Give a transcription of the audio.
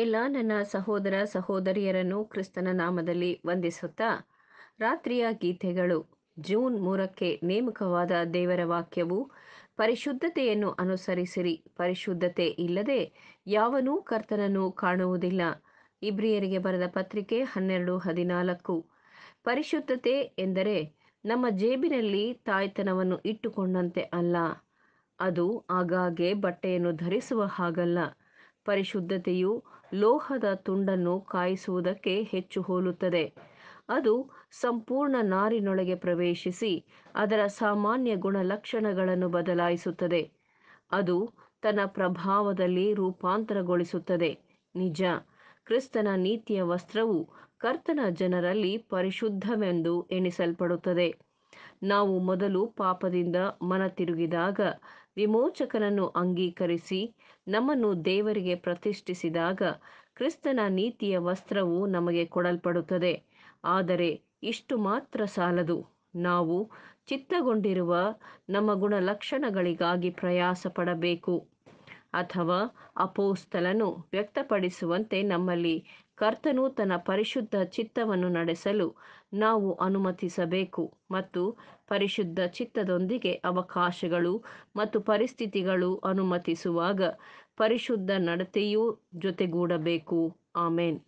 ಎಲ್ಲ ನನ್ನ ಸಹೋದರ ಸಹೋದರಿಯರನ್ನು ಕ್ರಿಸ್ತನ ನಾಮದಲ್ಲಿ ವಂದಿಸುತ್ತಾ ರಾತ್ರಿಯ ಗೀತೆಗಳು ಜೂನ್ ಮೂರಕ್ಕೆ ನೇಮಕವಾದ ದೇವರ ವಾಕ್ಯವು ಪರಿಶುದ್ಧತೆಯನ್ನು ಅನುಸರಿಸಿರಿ ಪರಿಶುದ್ಧತೆ ಇಲ್ಲದೆ ಯಾವನೂ ಕರ್ತನನ್ನು ಕಾಣುವುದಿಲ್ಲ ಇಬ್ರಿಯರಿಗೆ ಬರೆದ ಪತ್ರಿಕೆ ಹನ್ನೆರಡು ಹದಿನಾಲ್ಕು ಪರಿಶುದ್ಧತೆ ಎಂದರೆ ನಮ್ಮ ಜೇಬಿನಲ್ಲಿ ತಾಯ್ತನವನ್ನು ಇಟ್ಟುಕೊಂಡಂತೆ ಅಲ್ಲ ಅದು ಆಗಾಗ್ಗೆ ಬಟ್ಟೆಯನ್ನು ಧರಿಸುವ ಹಾಗಲ್ಲ ಪರಿಶುದ್ಧತೆಯು ಲೋಹದ ತುಂಡನ್ನು ಕಾಯಿಸುವುದಕ್ಕೆ ಹೆಚ್ಚು ಹೋಲುತ್ತದೆ ಅದು ಸಂಪೂರ್ಣ ನಾರಿನೊಳಗೆ ಪ್ರವೇಶಿಸಿ ಅದರ ಸಾಮಾನ್ಯ ಗುಣಲಕ್ಷಣಗಳನ್ನು ಬದಲಾಯಿಸುತ್ತದೆ ಅದು ತನ್ನ ಪ್ರಭಾವದಲ್ಲಿ ರೂಪಾಂತರಗೊಳಿಸುತ್ತದೆ ನಿಜ ಕ್ರಿಸ್ತನ ನೀತಿಯ ವಸ್ತ್ರವು ಕರ್ತನ ಜನರಲ್ಲಿ ಪರಿಶುದ್ಧವೆಂದು ಎಣಿಸಲ್ಪಡುತ್ತದೆ ನಾವು ಮೊದಲು ಪಾಪದಿಂದ ಮನ ತಿರುಗಿದಾಗ ವಿಮೋಚಕನನ್ನು ಅಂಗೀಕರಿಸಿ ನಮ್ಮನ್ನು ದೇವರಿಗೆ ಪ್ರತಿಷ್ಠಿಸಿದಾಗ ಕ್ರಿಸ್ತನ ನೀತಿಯ ವಸ್ತ್ರವು ನಮಗೆ ಕೊಡಲ್ಪಡುತ್ತದೆ ಆದರೆ ಇಷ್ಟು ಮಾತ್ರ ಸಾಲದು ನಾವು ಚಿತ್ತಗೊಂಡಿರುವ ನಮ್ಮ ಗುಣಲಕ್ಷಣಗಳಿಗಾಗಿ ಪ್ರಯಾಸ ಪಡಬೇಕು ಅಥವಾ ಅಪೋಸ್ತಲನು ವ್ಯಕ್ತಪಡಿಸುವಂತೆ ನಮ್ಮಲ್ಲಿ ಕರ್ತನು ತನ್ನ ಪರಿಶುದ್ಧ ಚಿತ್ತವನ್ನು ನಡೆಸಲು ನಾವು ಅನುಮತಿಸಬೇಕು ಮತ್ತು ಪರಿಶುದ್ಧ ಚಿತ್ತದೊಂದಿಗೆ ಅವಕಾಶಗಳು ಮತ್ತು ಪರಿಸ್ಥಿತಿಗಳು ಅನುಮತಿಸುವಾಗ ಪರಿಶುದ್ಧ ನಡತೆಯೂ ಜೊತೆಗೂಡಬೇಕು ಆಮೇನ್